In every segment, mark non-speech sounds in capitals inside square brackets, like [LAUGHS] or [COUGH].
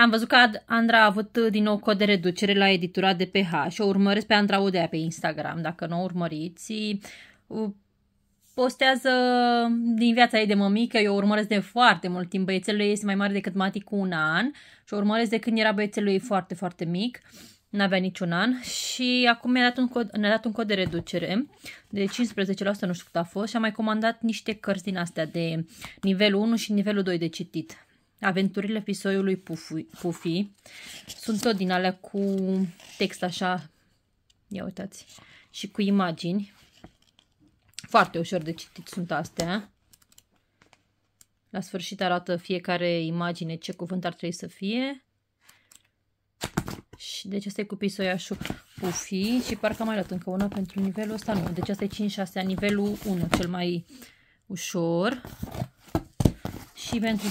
Am văzut că Andra a avut uh, din nou cod de reducere la editura de PH și o urmăresc pe Andra Udea pe Instagram, dacă nu o urmăriți. Uh, postează din viața ei de mămică, eu o urmăresc de foarte mult timp, băiețelul ei este mai mare decât Mati cu un an și o urmăresc de când era băiețelul ei foarte, foarte mic, n-avea niciun an și acum mi-a dat un cod, mi-a dat un cod de reducere de 15%, nu știu cât a fost și am mai comandat niște cărți din astea de nivelul 1 și nivelul 2 de citit aventurile pisoiului Pufi, Pufi. Sunt tot din alea cu text așa, ia uitați, și cu imagini. Foarte ușor de citit sunt astea. La sfârșit arată fiecare imagine ce cuvânt ar trebui să fie. Și deci asta e cu pisoiașul Pufi și parcă mai luat încă una pentru nivelul ăsta, nu. Deci asta e 5-6, nivelul 1, cel mai ușor. Și pentru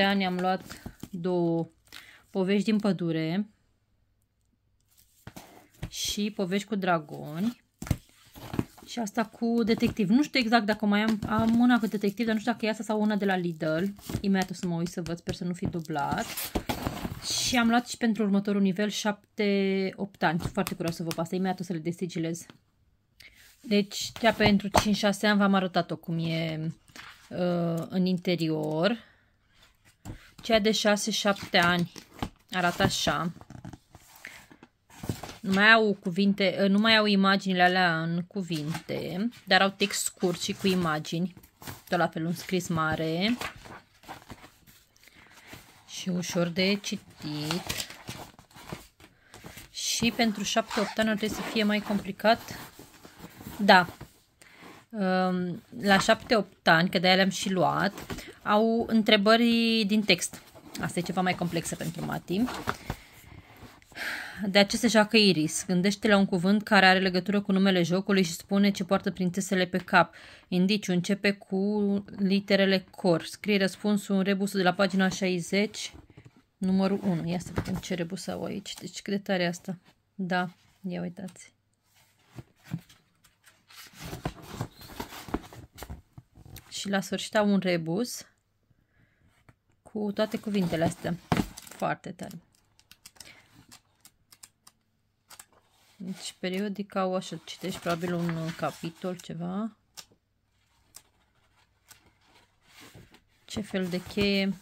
6-7 ani am luat două povești din pădure și povești cu dragoni și asta cu detectiv. Nu știu exact dacă mai am, am una cu detectiv, dar nu știu dacă e asta sau una de la Lidl. Imediat o să mă uit să văd, sper să nu fi dublat. Și am luat și pentru următorul nivel 7-8 ani. Sunt foarte curioasă să vă pasă. Imediat o să le desigilez. Deci, chiar pentru 5-6 ani v-am arătat-o cum e uh, în interior. Cea de 6-7 ani arată așa. Nu mai au cuvinte, uh, nu mai au imaginile alea în cuvinte, dar au text scurt și cu imagini. Tot la fel un scris mare și ușor de citit. Și pentru 7-8 ani ar trebui să fie mai complicat. Da, Ehm, la 7-8 ani, că de-aia le-am și luat, au întrebări din text. Asta e ceva mai complexă pentru Mati. De ce se joacă Iris. Gândește la un cuvânt care are legătură cu numele jocului și spune ce poartă prințesele pe cap. Indiciu începe cu literele cor. Scrie răspunsul în rebusul de la pagina 60, numărul 1. Ia să vedem ce rebus au aici. Deci cât de tare asta. Da, ia uitați și la sfârșit au un rebus cu toate cuvintele astea. Foarte tare. Deci periodic au așa, citești probabil un uh, capitol, ceva. Ce fel de cheie.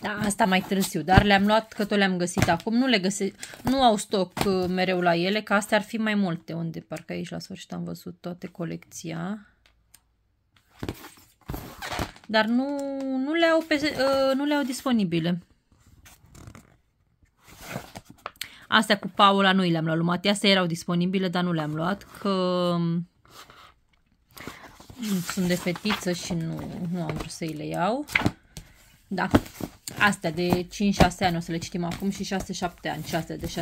Da, asta mai târziu, dar le-am luat că tot le-am găsit acum. Nu le găsesc, nu au stoc uh, mereu la ele, că astea ar fi mai multe unde, parcă aici la sfârșit am văzut toate colecția. Dar nu, nu, le, au pe, ă, nu le au disponibile. Astea cu Paula nu le-am luat lui Astea erau disponibile, dar nu le-am luat. Că mm, sunt de fetiță și nu, nu am vrut să le iau. Da. Astea de 5-6 ani o să le citim acum și 6-7 ani. Și astea de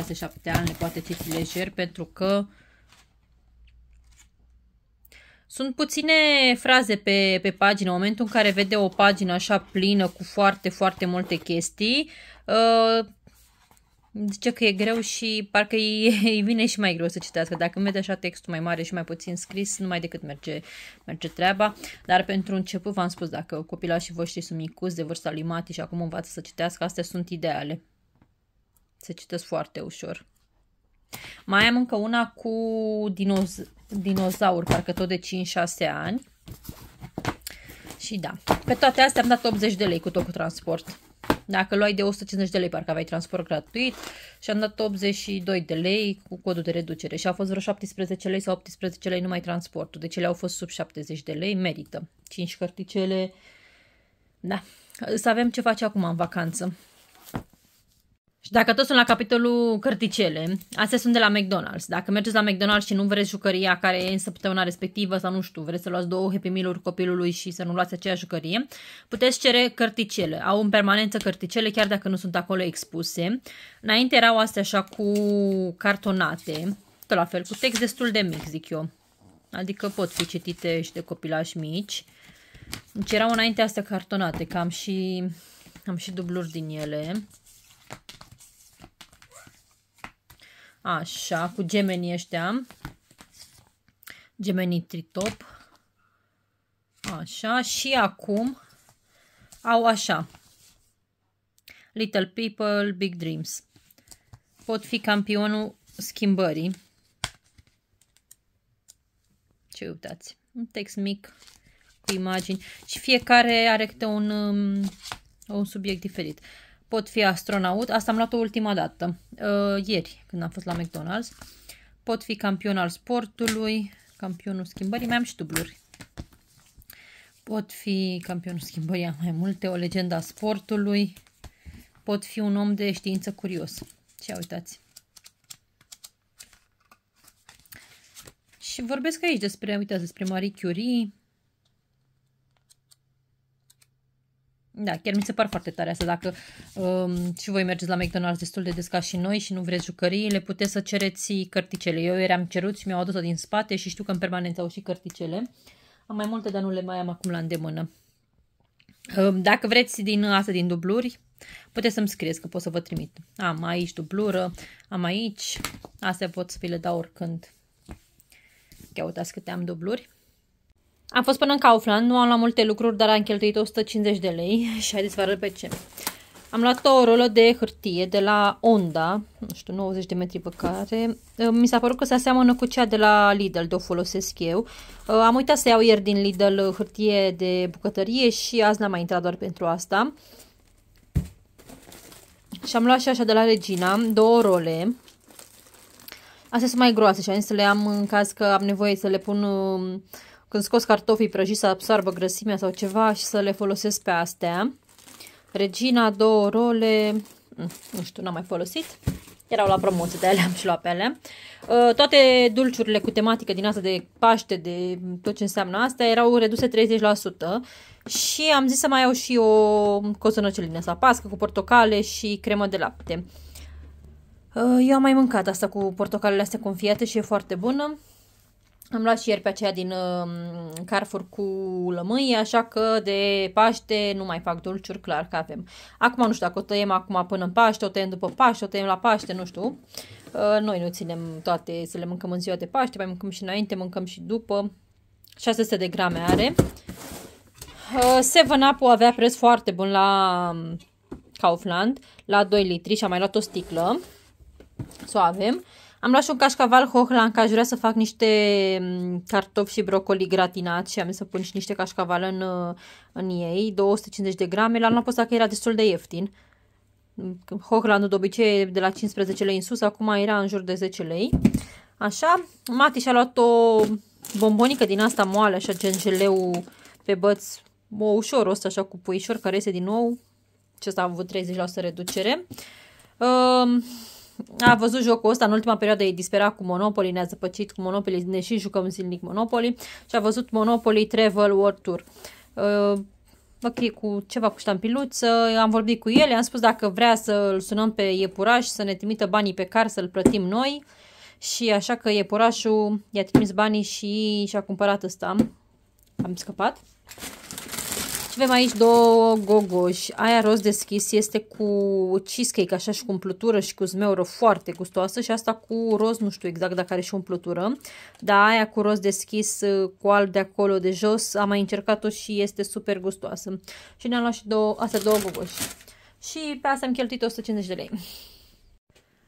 6-7 ani le poate citi lejer pentru că uh, sunt puține fraze pe, pe pagină. În momentul în care vede o pagină așa plină cu foarte, foarte multe chestii, uh, zice că e greu și parcă îi, [LAUGHS] îi vine și mai greu să citească. Dacă vede așa textul mai mare și mai puțin scris, numai decât merge, merge treaba. Dar pentru început v-am spus, dacă copilașii voștri sunt micuți de vârsta lui Mati și acum învață să citească, astea sunt ideale. Se citesc foarte ușor. Mai am încă una cu dinoz dinozaur, parcă tot de 5-6 ani. Și da, pe toate astea am dat 80 de lei cu tot cu transport. Dacă luai de 150 de lei, parcă aveai transport gratuit și am dat 82 de lei cu codul de reducere și au fost vreo 17 lei sau 18 lei numai transportul. Deci ele au fost sub 70 de lei, merită. 5 carticele. da. Să avem ce face acum în vacanță. Și dacă tot sunt la capitolul cărticele, astea sunt de la McDonald's. Dacă mergeți la McDonald's și nu vreți jucăria care e în săptămâna respectivă sau nu știu, vreți să luați două Happy Meal-uri copilului și să nu luați aceeași jucărie, puteți cere cărticele. Au în permanență cărticele chiar dacă nu sunt acolo expuse. Înainte erau astea așa cu cartonate, tot la fel, cu text destul de mic, zic eu. Adică pot fi citite și de copilași mici. Deci erau înainte astea cartonate, cam și, am și dubluri din ele. Așa, cu gemenii ăștia. Gemenii tritop. Așa, și acum au așa. Little People, Big Dreams. Pot fi campionul schimbării. Ce uitați? Un text mic cu imagini. Și fiecare are câte un, um, un subiect diferit pot fi astronaut, asta am luat-o ultima dată, uh, ieri când am fost la McDonald's, pot fi campion al sportului, campionul schimbării, mai am și dubluri. Pot fi campionul schimbării, mai multe, o legendă a sportului, pot fi un om de știință curios. Ce uitați! Și vorbesc aici despre, uitați, despre Marie Curie, Da, chiar mi se par foarte tare asta. Dacă um, și voi mergeți la McDonald's destul de des ca și noi și nu vreți jucăriile, puteți să cereți cărticele. Eu eram cerut și mi-au adus-o din spate și știu că în permanență au și cărticele. Am mai multe, dar nu le mai am acum la îndemână. Um, dacă vreți din asta, din dubluri, puteți să-mi scrieți că pot să vă trimit. Am aici dublură, am aici. Astea pot să vi le dau oricând. Chiar uitați câte am dubluri. Am fost până în Kaufland, nu am luat multe lucruri, dar am cheltuit 150 de lei [LAUGHS] și haideți vă arăt pe ce. Am luat o rolă de hârtie de la Onda, nu știu, 90 de metri pe care. Uh, mi s-a părut că se aseamănă cu cea de la Lidl, de o folosesc eu. Uh, am uitat să iau ieri din Lidl uh, hârtie de bucătărie și azi n-am mai intrat doar pentru asta. Și am luat și așa de la Regina, două role. Astea sunt mai groase și am zis să le am în caz că am nevoie să le pun când scos cartofii prăjiți să absorbă grăsimea sau ceva și să le folosesc pe astea. Regina, două role, mm, nu știu, n-am mai folosit. Erau la promoție, de le am și luat pe alea. Uh, toate dulciurile cu tematică din asta de Paște, de tot ce înseamnă asta, erau reduse 30% și am zis să mai iau și o cozonăcele din asta, pască cu portocale și cremă de lapte. Uh, eu am mai mâncat asta cu portocalele astea confiate și e foarte bună. Am luat și ieri pe aceea din um, Carrefour cu lămâie, așa că de Paște nu mai fac dulciuri, clar că avem. Acum nu știu dacă o tăiem acum până în Paște, o tăiem după Paște, o tăiem la Paște, nu știu. Uh, noi nu ținem toate să le mâncăm în ziua de Paște, mai mâncăm și înainte, mâncăm și după. 600 de grame are. Uh, Seven up avea preț foarte bun la um, Kaufland, la 2 litri și am mai luat o sticlă. Să o avem. Am luat și un cașcaval hohlan, că aș vrea să fac niște mm, cartofi și brocoli gratinați și am să pun și niște cașcaval în, uh, în ei, 250 de grame. L-am luat pe că era destul de ieftin. Hochlandul de obicei de la 15 lei în sus, acum era în jur de 10 lei. Așa, Mati și-a luat o bombonică din asta moale, așa gen geleu pe băț, o ușor ăsta așa cu puișor, care iese din nou. Ce s a avut 30% reducere. Uh, a văzut jocul ăsta în ultima perioadă, e disperat cu Monopoly, ne-a zăpăcit cu Monopoly, ne și jucăm zilnic Monopoly și a văzut Monopoly Travel World Tour. Uh, ok, cu ceva cu ștampiluță, am vorbit cu el, am spus dacă vrea să-l sunăm pe iepuraș, să ne trimită banii pe car, să-l plătim noi și așa că iepurașul i-a trimis banii și și-a cumpărat ăsta. Am scăpat avem aici două gogoși. Aia roz deschis este cu cheesecake, așa și cu umplutură și cu zmeură foarte gustoasă și asta cu roz, nu știu exact dacă are și umplutură, dar aia cu roz deschis cu alb de acolo de jos, am mai încercat-o și este super gustoasă. Și ne-am luat și două, astea două gogoși. Și pe asta am cheltuit 150 de lei.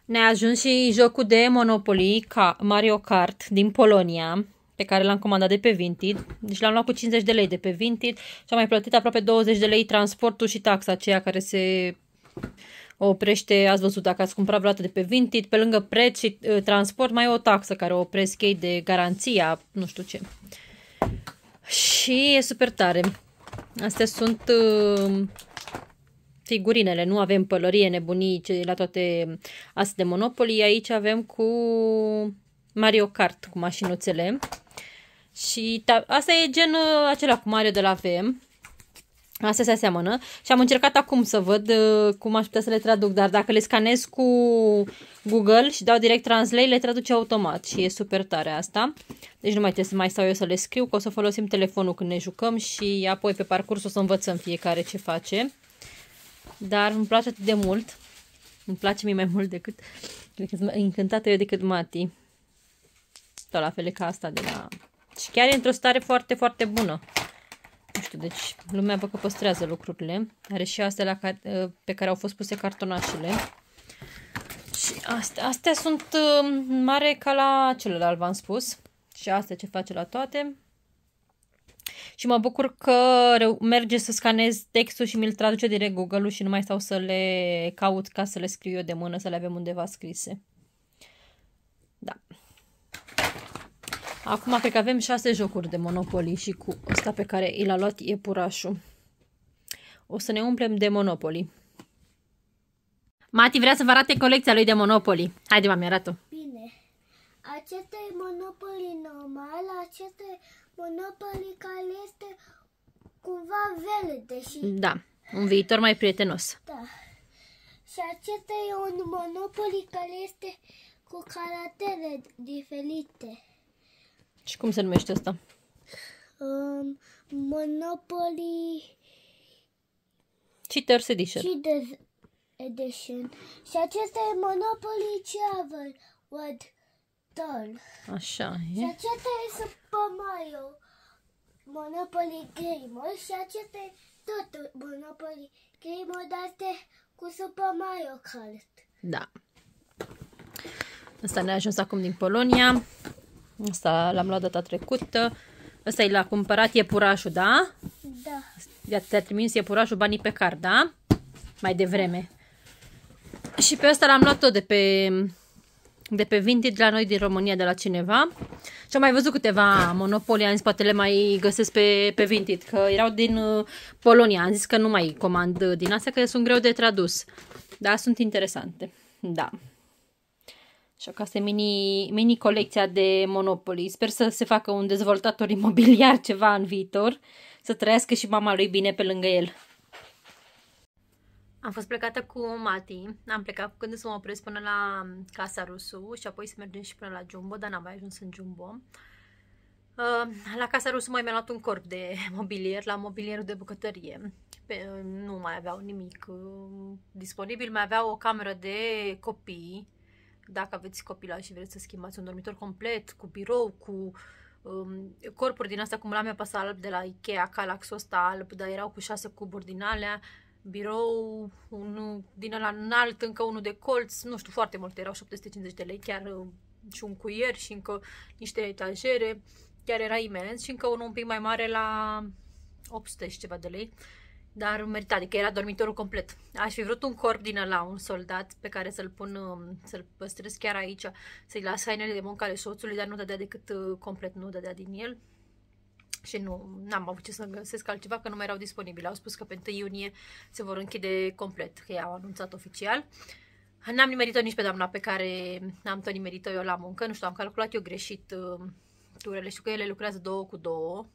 Ne-a ajuns și jocul de Monopoly, ca Mario Kart, din Polonia pe care l-am comandat de pe Vinted. Deci l-am luat cu 50 de lei de pe Vinted și am mai plătit aproape 20 de lei transportul și taxa aceea care se oprește, ați văzut, dacă ați cumpărat vreodată de pe Vinted, pe lângă preț și uh, transport, mai e o taxă care o opresc ei de garanția, nu știu ce. Și e super tare. Astea sunt uh, figurinele, nu avem pălărie, nebunii ce, la toate astea de Monopoly. Aici avem cu Mario Kart, cu mașinuțele. Și asta e gen uh, acela cu Mario de la VM. Asta se aseamănă și am încercat acum să văd uh, cum aș putea să le traduc, dar dacă le scanez cu Google și dau direct translate, le traduce automat și e super tare asta. Deci nu mai trebuie să mai stau eu să le scriu, că o să folosim telefonul când ne jucăm și apoi pe parcurs o să învățăm fiecare ce face. Dar îmi place atât de mult, îmi place mie mai mult decât, sunt încântată eu decât Mati. Tot la fel ca asta de la și chiar e într-o stare foarte, foarte bună. Nu știu, deci lumea vă că păstrează lucrurile. Are și astea la care, ă, pe care au fost puse cartonașele. Și astea, astea sunt ă, mare ca la celălalt, v-am spus. Și astea ce face la toate. Și mă bucur că merge să scanez textul și mi-l traduce direct Google-ul și nu mai stau să le caut ca să le scriu eu de mână, să le avem undeva scrise. Acum cred că avem șase jocuri de Monopoly și cu ăsta pe care l-a luat iepurașul. O să ne umplem de Monopoly. Mati vrea să vă arate colecția lui de Monopoly. Haide, mami, arată Bine. Acesta e Monopoly normal, acesta e Monopoly care este cumva verde și... Da, un viitor mai prietenos. Da. Și acesta e un Monopoly care este cu caractere diferite. Și cum se numește asta? Um, Monopoly Cheaters Edition. Cheaters Edition. Și acesta e Monopoly Travel World Doll. Așa e. Și acesta e Super Mario Monopoly Gamer și acesta e tot Monopoly Gamer, dar este cu Super Mario Kart. Da. Asta ne-a ajuns acum din Polonia. Asta l-am luat data trecută. Asta i l-a cumpărat iepurașul, da? Da. te-a trimis iepurașul banii pe card, da? Mai devreme. Și pe asta l-am luat tot de pe, de pe Vinted, de la noi din România, de la cineva. Și am mai văzut câteva monopolii am zis poate le mai găsesc pe, pe Vinted, că erau din uh, Polonia. Am zis că nu mai comand uh, din astea, că sunt greu de tradus. dar sunt interesante. Da. Așa că asta e mini, mini colecția de Monopoly. Sper să se facă un dezvoltator imobiliar [LAUGHS] ceva în viitor, să trăiască și mama lui bine pe lângă el. Am fost plecată cu Mati, am plecat când să mă opresc până la um, Casa Rusu și apoi să mergem și până la Jumbo, dar n-am mai ajuns în Jumbo. Uh, la Casa Rusu mai mi-am luat un corp de [LAUGHS] mobilier, la mobilierul de bucătărie. Pe, uh, nu mai aveau nimic uh, disponibil, mai aveau o cameră de copii, dacă aveți copila și vreți să schimbați un dormitor complet, cu birou, cu um, corpuri din asta, cum la mea pasă alb de la Ikea, Calaxul ăsta alb, dar erau cu șase cuburi din alea, birou, unul din ăla înalt, încă unul de colț, nu știu, foarte multe, erau 750 de lei, chiar um, și un cuier și încă niște etajere, chiar era imens și încă unul un pic mai mare la 800 și ceva de lei. Uh, dar merita, adică era dormitorul complet. Aș fi vrut un corp din ăla, un soldat pe care să-l pun, um, să-l păstrez chiar aici, să-i las hainele de muncă ale soțului, dar nu dădea decât uh, complet, nu dădea din el. Și nu am avut ce să găsesc altceva, că nu mai erau disponibile. Au spus că pe 1 iunie se vor închide complet, că i-au anunțat oficial. N-am nimerit-o nici pe doamna pe care am tot nimerit-o eu la muncă, nu știu, am calculat eu greșit um, turele, știu că ele lucrează două cu două,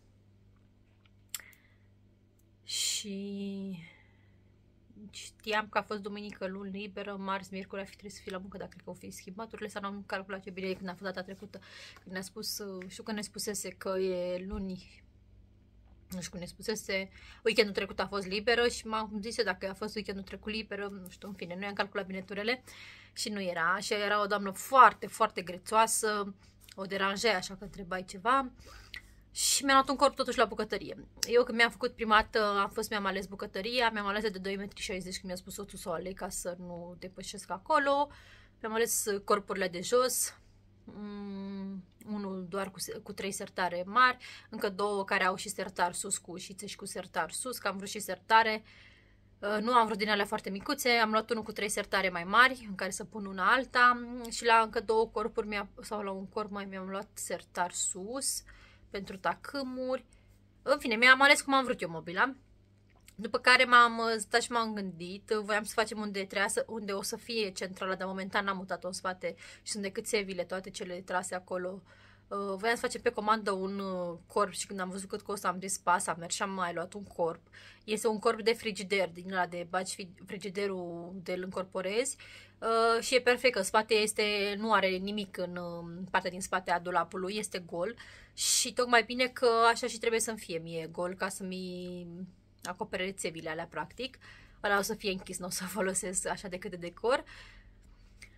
și știam că a fost duminică, luni liberă, marți, miercuri ar fi trebuit să fiu la muncă, dacă cred că au fi schimbaturile sau n-am calculat eu bine când a fost data trecută. Când ne-a spus, știu că ne spusese că e luni, nu știu cum ne spusese, weekendul trecut a fost liberă și m-am zis eu dacă a fost weekendul trecut liberă, nu știu, în fine, noi am calculat bine turele și nu era. Și era o doamnă foarte, foarte grețoasă, o deranjea, așa că întrebai ceva și mi am luat un corp totuși la bucătărie. Eu când mi-am făcut prima dată, am fost, mi-am ales bucătăria, mi-am ales de 2,60 m când mi-a spus soțul să o aleg ca să nu depășesc acolo. Mi-am ales corpurile de jos, mm, unul doar cu, cu trei sertare mari, încă două care au și sertar sus cu ușițe și cu sertar sus, că am vrut și sertare. Uh, nu am vrut din alea foarte micuțe, am luat unul cu trei sertare mai mari, în care să pun una alta mm, și la încă două corpuri, sau la un corp mai mi-am luat sertar sus. Uh, pentru tacâmuri. În fine, mi-am ales cum am vrut eu mobila. După care m-am uh, stat și m-am gândit, uh, voiam să facem unde treasă, unde o să fie centrală, dar momentan n-am mutat-o în spate și sunt decât sevile toate cele trase acolo uh, Uh, voiam să facem pe comandă un uh, corp și când am văzut cât costă am zis pas, am mers și am mai luat un corp. Este un corp de frigider, din ăla de baci frigiderul de l încorporezi uh, și e perfect, în spate este, nu are nimic în um, partea din spate a dulapului, este gol și tocmai bine că așa și trebuie să-mi fie mie gol ca să-mi acopere rețevile alea practic. Ăla o să fie închis, nu o să [LAUGHS] folosesc așa decât de decor.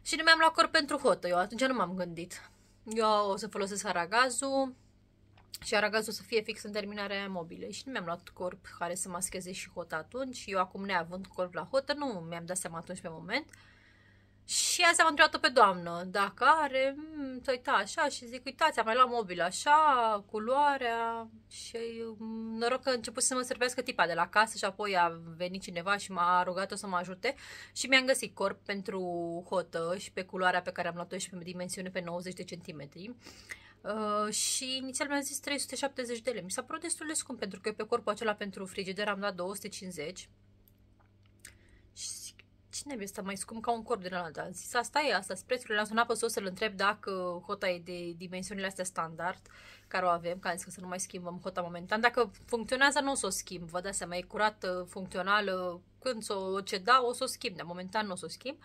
Și nu mi-am luat corp pentru hotă, eu atunci nu m-am gândit. Eu o să folosesc aragazul și aragazul o să fie fix în terminarea mobilă și nu mi-am luat corp care să mascheze și hot atunci. Eu acum neavând corp la hotă, nu mi-am dat seama atunci pe moment. Uh, și azi am întrebat-o pe doamnă dacă are, mm, să uita așa și zic, uitați, am mai luat mobil așa, culoarea și mm, noroc că a început să mă servească tipa de la casă și apoi a venit cineva și m-a rugat-o să mă ajute și mi-am găsit corp pentru hotă și pe culoarea pe care am luat-o și pe dimensiune pe 90 de centimetri. Uh, și inițial mi-a zis 370 de lei. Mi s-a părut destul de scump pentru că eu pe corpul acela pentru frigider am dat 250 cine este mai scump ca un corp din ăla? Am zis, asta e, asta sunt prețurile. L-am sunat pe sos să-l întreb dacă hota e de dimensiunile astea standard care o avem, ca am zis că să nu mai schimbăm hota momentan. Dacă funcționează, nu o să o schimb. Vă dați seama, e curată, funcțională. Când o ceda, o să o schimb, dar momentan nu o să o schimb.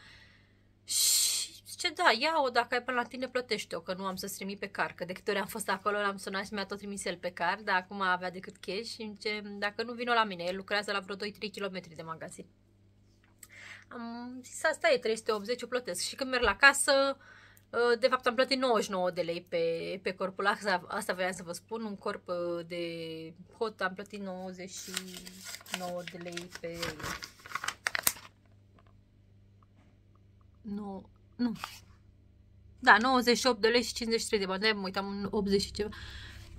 Și zice, da, ia-o, dacă ai până la tine, plătește-o, că nu am să-ți trimit pe car. Că de câte ori am fost acolo, l-am sunat și mi-a tot trimis el pe car, dar acum avea decât cash și zice, dacă nu, vină la mine. El lucrează la vreo 2-3 km de magazin. Am zis, asta e 380, o plătesc. Și când merg la casă, uh, de fapt am plătit 99 de lei pe, pe corpul asta, asta voiam să vă spun, un corp uh, de hot am plătit 99 de lei pe... Nu, nu. Da, 98 de lei și 53 de bani, de mă uitam în 80 și ceva.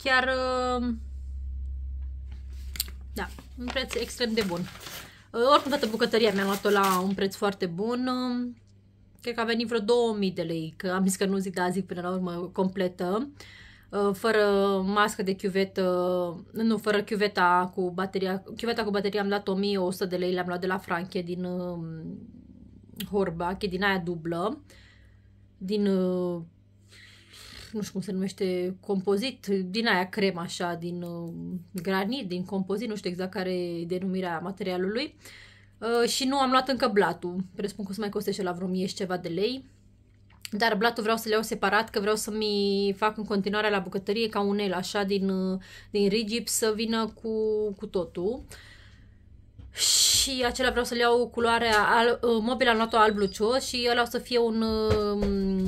Chiar, uh, da, un preț extrem de bun. Uh, Oricum toată bucătăria mi-am luat-o la un preț foarte bun. Um, cred că a venit vreo 2000 de lei, că am zis că nu zic, da, zic până la urmă completă. Uh, fără mască de chiuvetă, uh, nu, fără chiuveta cu bateria. Chiuveta cu bateria am luat 1100 de lei, le-am luat de la Franche din um, Horba, e din aia dublă, din nu știu cum se numește, compozit, din aia crema așa, din um, granit, din compozit, nu știu exact care e denumirea materialului. Uh, și nu am luat încă blatul. Presupun că o să mai costește la vreo 1000 și ceva de lei. Dar blatul vreau să le iau separat, că vreau să-mi fac în continuare la bucătărie ca un el așa din, uh, din rigip să vină cu, cu totul. Uh, și acela vreau să l iau culoarea, al, ă, mobil am luat-o alb lucios și ăla o să fie un, ă,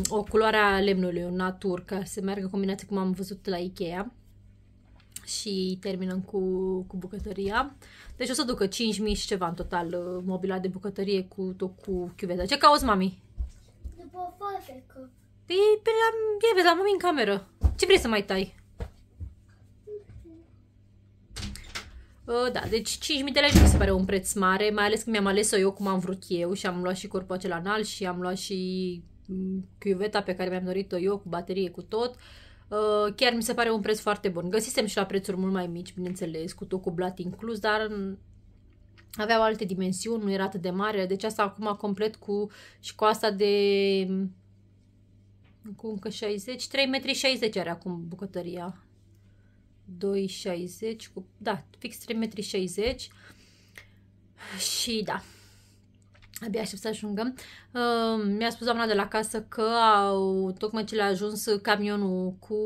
o culoare a lemnului, un natur, ca să meargă combinație cum am văzut la Ikea și terminăm cu, cu bucătăria. Deci o să ducă 5.000 și ceva în total ă, mobila de bucătărie cu, tot cu chiuveta. Ce cauți, mami? După o că... Păi, pe păi la, vezi, la mami în cameră. Ce vrei să mai tai? Da, deci 5.000 de lei mi se pare un preț mare, mai ales că mi-am ales-o eu cum am vrut eu și am luat și corpul acela înalt și am luat și mm, cuveta pe care mi-am dorit-o eu cu baterie, cu tot. Ă, chiar mi se pare un preț foarte bun. Găsisem și la prețuri mult mai mici, bineînțeles, cu tot cu blat inclus, dar aveau alte dimensiuni, nu era atât de mare, deci asta acum complet cu și cu asta de cu încă 60, 3,60 m are acum bucătăria. 2,60 cu, da, fix 3,60 metri și da, abia aștept să ajungăm. Uh, mi-a spus doamna de la casă că au, tocmai ce le-a ajuns camionul cu,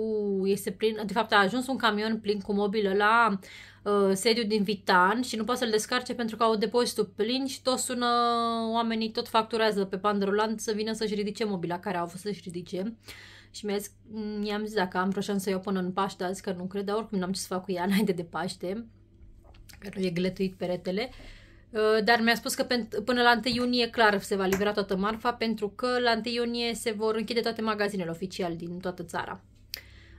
este plin, de fapt a ajuns un camion plin cu mobilă la uh, sediu din Vitan și nu poate să-l descarce pentru că au depozitul plin și tot sună oamenii, tot facturează pe panderulant să vină să-și ridice mobila care au fost să-și ridice. Uh, și mi-a zis, mm, i-am zis dacă am vreo șansă iau până în Paște, azi că nu cred, dar oricum n-am ce să fac cu ea [LAUGHS] înainte de Paște, că e glătuit peretele. Uh, dar mi-a spus că până la 1 iunie clar se va libera toată marfa pentru că la 1 iunie se vor închide toate magazinele oficial din toată țara.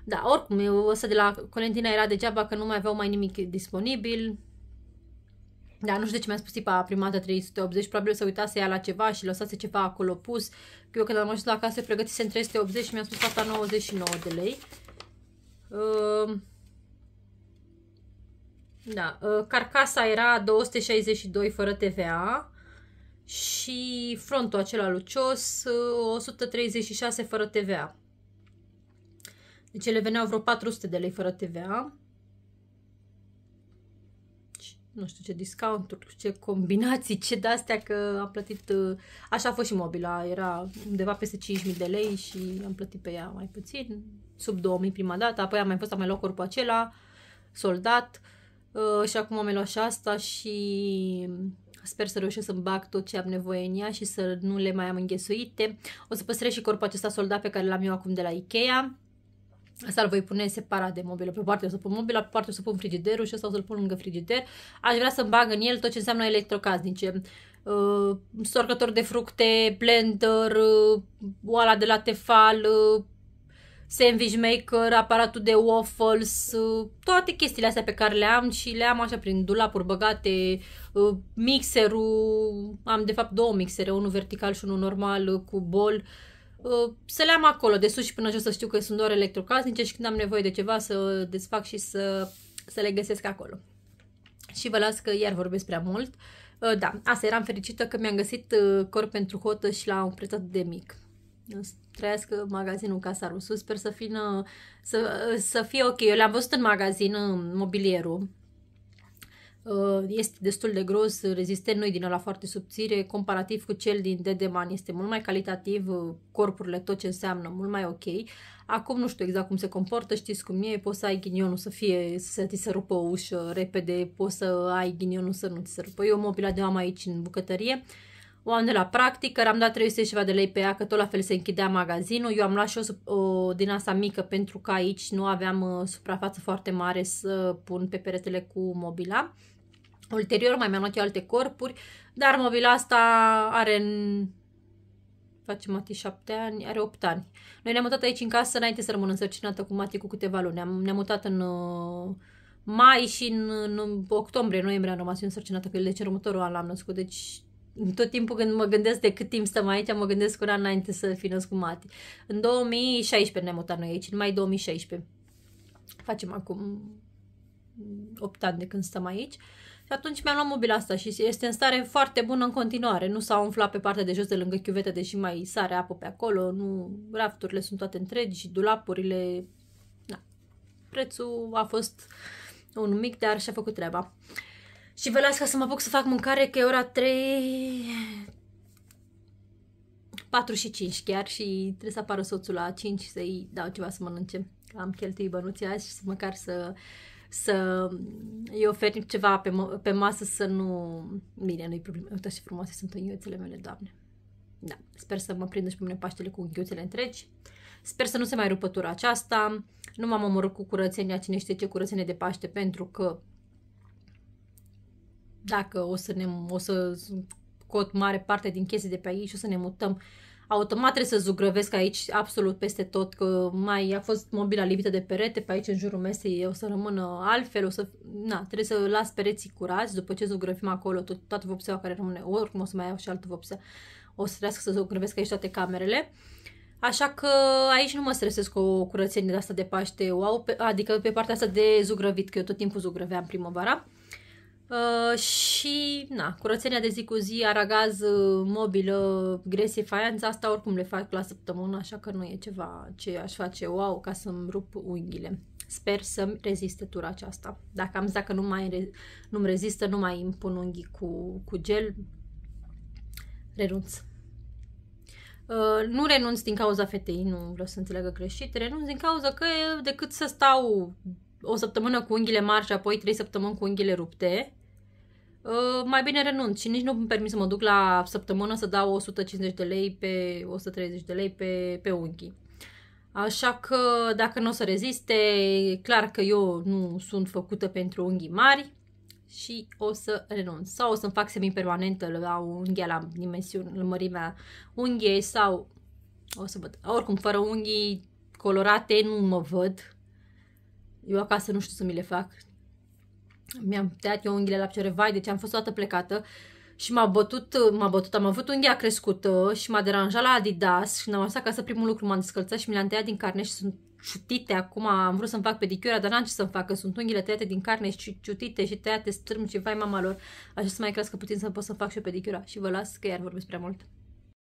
Da, oricum, ăsta de la Colentina era degeaba că nu mai aveau mai nimic disponibil, da, nu știu de ce mi-a spus tipa prima dată 380, probabil să uita să ia la ceva și lăsase ceva acolo pus. Eu când am ajuns la casă pregătisem 380 și mi-a spus asta 99 de lei. Uh, da, uh, carcasa era 262 fără TVA și frontul acela lucios ehm, uh, 136 fără TVA. Deci ele veneau vreo 400 de lei fără TVA nu știu ce discounturi, ce combinații, ce de-astea că am plătit, uh, așa a fost și mobila, era undeva peste 5.000 de lei și am plătit pe ea mai puțin, sub 2.000 prima dată, apoi am mai fost, am mai luat corpul acela, soldat uh, și acum am mai luat și asta și Sper să reușesc să-mi bag tot ce am nevoie în ea și să nu le mai am înghesuite. O să păstrez și corpul acesta soldat pe care l-am eu acum de la Ikea. Asta îl voi pune separat de mobilă. Pe parte o să pun mobilă, pe parte o să pun frigiderul și ăsta o să-l pun lângă frigider. Aș vrea să-mi bag în el tot ce înseamnă electrocasnice. Uh, sorcător de fructe, blender, uh, oala de la Tefal, uh, sandwich maker, aparatul de waffles, uh, toate chestiile astea pe care le am și le am așa prin dulapuri băgate, uh, mixerul, am de fapt două mixere, unul vertical și unul normal uh, cu bol, Uh, să le am acolo, de sus și până jos, să știu că sunt doar electrocasnice și când am nevoie de ceva să desfac și să, să le găsesc acolo. Și vă las că iar vorbesc prea mult. Uh, da, asta eram fericită că mi-am găsit uh, corp pentru hotă și la un preț atât de mic. Trăiască magazinul Casa Rusu, sper să fină, să, să fie ok. Eu l-am văzut în magazin, în mobilierul, Uh, este destul de gros, rezistent, nu din ăla foarte subțire, comparativ cu cel din Dedeman, este mult mai calitativ, uh, corpurile, tot ce înseamnă, mult mai ok. Acum nu știu exact cum se comportă, știți cum e, poți să ai ghinionul să fie, să ți se rupă o ușă repede, poți să ai ghinionul să nu ți se rupă. Eu mobila de am aici în bucătărie, o am de la practică, am dat 300 ceva de lei pe ea, că tot la fel se închidea magazinul. Eu am luat și o, o din asta mică pentru că aici nu aveam uh, suprafață foarte mare să pun pe peretele cu mobila. Ulterior mai mi-am luat eu alte corpuri, dar mobila asta are în... Facem Mati 7 ani, are 8 ani. Noi ne-am mutat aici în casă înainte să rămân însărcinată cu Mati cu câteva luni. Ne-am, ne mutat în uh, mai și în, în octombrie, noiembrie am rămas însărcinată cu el, deci în următorul an l-am născut. Deci tot timpul când mă gândesc de cât timp stăm aici, mă gândesc un an înainte să fi născut Mati. În 2016 ne-am mutat noi aici, în mai 2016. Facem acum 8 ani de când stăm aici. Uh, și atunci mi-am luat mobila asta și este în stare foarte bună în continuare. Nu s-a umflat pe partea de jos de lângă chiuvetă, deși mai sare apă pe acolo. Nu, rafturile sunt toate întregi, dulapurile... Da. Prețul a fost un mic, dar și-a făcut treaba. Și vă las ca să mă apuc să fac mâncare, că e ora 3... 4 și 5 chiar și trebuie să apară soțul la 5 să-i dau ceva să mănânce. am cheltuit bănuții azi și măcar să să îi oferi ceva pe, pe masă să nu... Bine, nu-i problemă. Uite ce frumoase sunt înghiuțele mele, doamne. Da, sper să mă prindă și pe mine Paștele cu înghiuțele întregi. Sper să nu se mai rupă tura aceasta. Nu m-am omorât cu curățenia, cine știe ce curățenie de Paște, pentru că dacă o să, ne, o să cot mare parte din chestii de pe aici, o să ne mutăm automat trebuie să zugrăvesc aici absolut peste tot, că mai a fost mobila lipită de perete, pe aici în jurul mesei o să rămână altfel, o să, na, trebuie să las pereții curați, după ce zugrăvim acolo tot, toată vopseaua care rămâne, oricum o să mai iau și altă vopsea, o să trească să zugrăvesc aici toate camerele. Așa că aici nu mă stresez cu o curățenie de asta de Paște, wow, pe, adică pe partea asta de zugrăvit, că eu tot timpul zugrăveam primăvara. Uh, și, na, curățenia de zi cu zi, aragaz, uh, mobilă, gresie, faianță, asta oricum le fac la săptămână, așa că nu e ceva ce aș face wow ca să-mi rup unghiile. Sper să-mi reziste tura aceasta. Dacă am zis dacă nu mai nu-mi rezistă, nu mai îmi pun unghii cu, cu gel, renunț. Uh, nu renunț din cauza fetei, nu vreau să înțeleagă greșit, renunț din cauza că decât să stau o săptămână cu unghiile mari și apoi trei săptămâni cu unghiile rupte, Uh, mai bine renunț și nici nu îmi permit să mă duc la săptămână să dau 150 de lei pe 130 de lei pe, pe unghii. Așa că dacă nu o să reziste, e clar că eu nu sunt făcută pentru unghii mari și o să renunț. Sau o să-mi fac semi-permanentă la unghia, la dimensiune, la mărimea unghiei sau o să văd. Oricum, fără unghii colorate nu mă văd. Eu acasă nu știu să mi le fac mi-am tăiat eu unghiile la picioare, vai, deci am fost toată plecată și m-a bătut, m-a bătut, am avut unghia crescută și m-a deranjat la Adidas și n-am ca să primul lucru, m-am descălțat și mi l-am tăiat din carne și sunt ciutite acum, am vrut să-mi fac pedicura, dar n-am ce să-mi fac, că sunt unghiile tăiate din carne și ciutite și tăiate strâmb și vai mama lor, așa să mai crească puțin să pot să fac și o pedicura și vă las că iar vorbesc prea mult.